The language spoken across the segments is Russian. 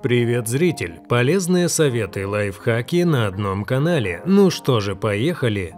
Привет, зритель! Полезные советы и лайфхаки на одном канале. Ну что же, поехали!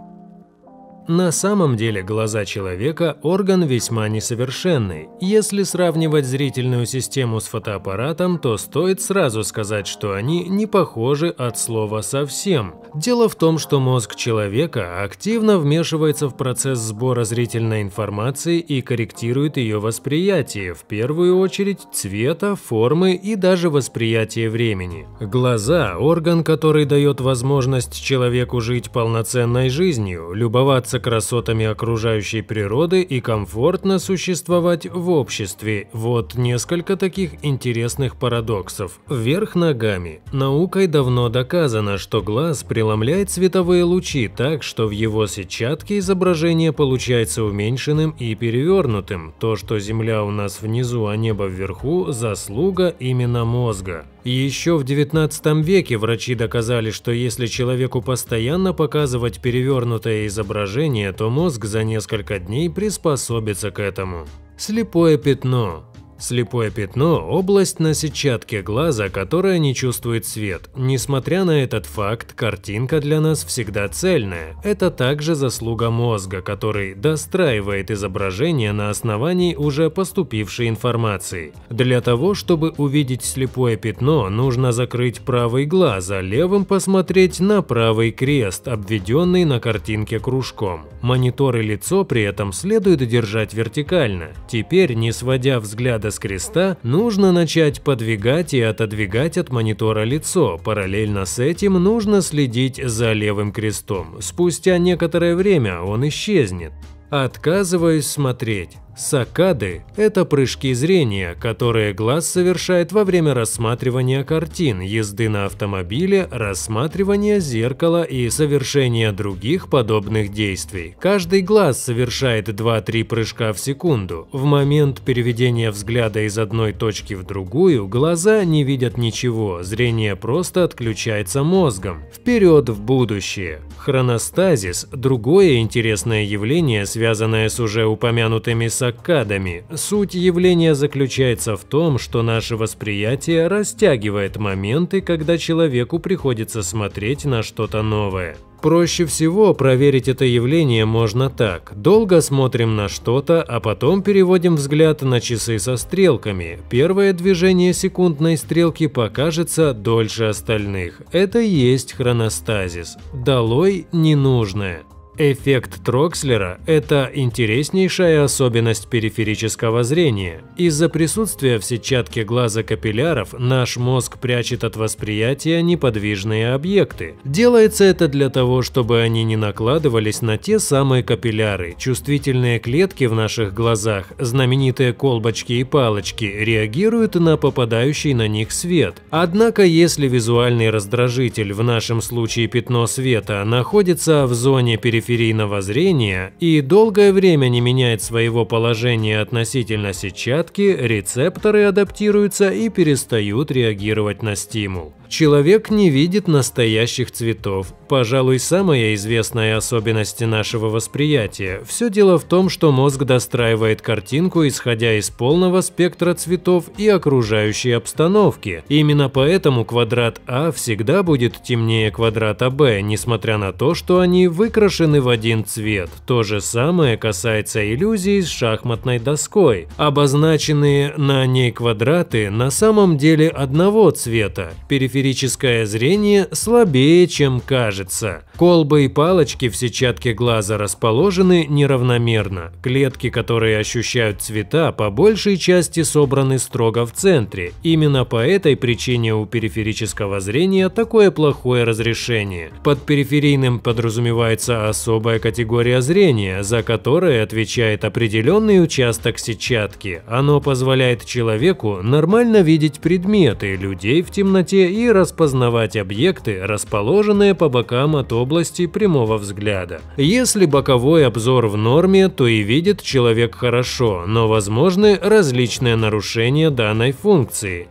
На самом деле глаза человека – орган весьма несовершенный. Если сравнивать зрительную систему с фотоаппаратом, то стоит сразу сказать, что они не похожи от слова «совсем». Дело в том, что мозг человека активно вмешивается в процесс сбора зрительной информации и корректирует ее восприятие, в первую очередь цвета, формы и даже восприятие времени. Глаза – орган, который дает возможность человеку жить полноценной жизнью, любоваться любоваться красотами окружающей природы и комфортно существовать в обществе. Вот несколько таких интересных парадоксов. Вверх ногами. Наукой давно доказано, что глаз преломляет световые лучи так, что в его сетчатке изображение получается уменьшенным и перевернутым. То, что Земля у нас внизу, а небо вверху – заслуга именно мозга. Еще в XIX веке врачи доказали, что если человеку постоянно показывать перевернутое изображение, то мозг за несколько дней приспособится к этому. Слепое пятно Слепое пятно – область на сетчатке глаза, которая не чувствует свет. Несмотря на этот факт, картинка для нас всегда цельная. Это также заслуга мозга, который достраивает изображение на основании уже поступившей информации. Для того, чтобы увидеть слепое пятно, нужно закрыть правый глаз, а левым посмотреть на правый крест, обведенный на картинке кружком. Монитор и лицо при этом следует держать вертикально. Теперь, не сводя взгляда с креста, нужно начать подвигать и отодвигать от монитора лицо. Параллельно с этим нужно следить за левым крестом. Спустя некоторое время он исчезнет. Отказываюсь смотреть. Сакады – это прыжки зрения, которые глаз совершает во время рассматривания картин, езды на автомобиле, рассматривания зеркала и совершения других подобных действий. Каждый глаз совершает 2-3 прыжка в секунду. В момент переведения взгляда из одной точки в другую глаза не видят ничего, зрение просто отключается мозгом. Вперед в будущее. Хроностазис – другое интересное явление, связанное с уже упомянутыми цикадами. Суть явления заключается в том, что наше восприятие растягивает моменты, когда человеку приходится смотреть на что-то новое. Проще всего проверить это явление можно так. Долго смотрим на что-то, а потом переводим взгляд на часы со стрелками. Первое движение секундной стрелки покажется дольше остальных. Это и есть хроностазис. Долой ненужное. Эффект Трокслера – это интереснейшая особенность периферического зрения. Из-за присутствия в сетчатке глаза капилляров наш мозг прячет от восприятия неподвижные объекты. Делается это для того, чтобы они не накладывались на те самые капилляры. Чувствительные клетки в наших глазах, знаменитые колбочки и палочки, реагируют на попадающий на них свет. Однако, если визуальный раздражитель, в нашем случае пятно света, находится в зоне периферии, периферийного зрения и долгое время не меняет своего положения относительно сетчатки, рецепторы адаптируются и перестают реагировать на стимул. Человек не видит настоящих цветов. Пожалуй, самая известная особенность нашего восприятия. Все дело в том, что мозг достраивает картинку, исходя из полного спектра цветов и окружающей обстановки. Именно поэтому квадрат А всегда будет темнее квадрата Б, несмотря на то, что они выкрашены в один цвет. То же самое касается иллюзии с шахматной доской. Обозначенные на ней квадраты на самом деле одного цвета. Периферия периферическое зрение слабее, чем кажется. Колбы и палочки в сетчатке глаза расположены неравномерно. Клетки, которые ощущают цвета, по большей части собраны строго в центре. Именно по этой причине у периферического зрения такое плохое разрешение. Под периферийным подразумевается особая категория зрения, за которое отвечает определенный участок сетчатки. Оно позволяет человеку нормально видеть предметы, людей в темноте и распознавать объекты, расположенные по бокам от области прямого взгляда. Если боковой обзор в норме, то и видит человек хорошо, но возможны различные нарушения данной функции.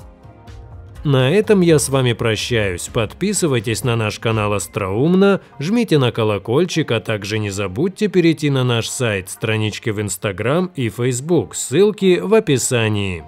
На этом я с вами прощаюсь. Подписывайтесь на наш канал Остроумно, жмите на колокольчик, а также не забудьте перейти на наш сайт, странички в Инстаграм и Фейсбук. Ссылки в описании.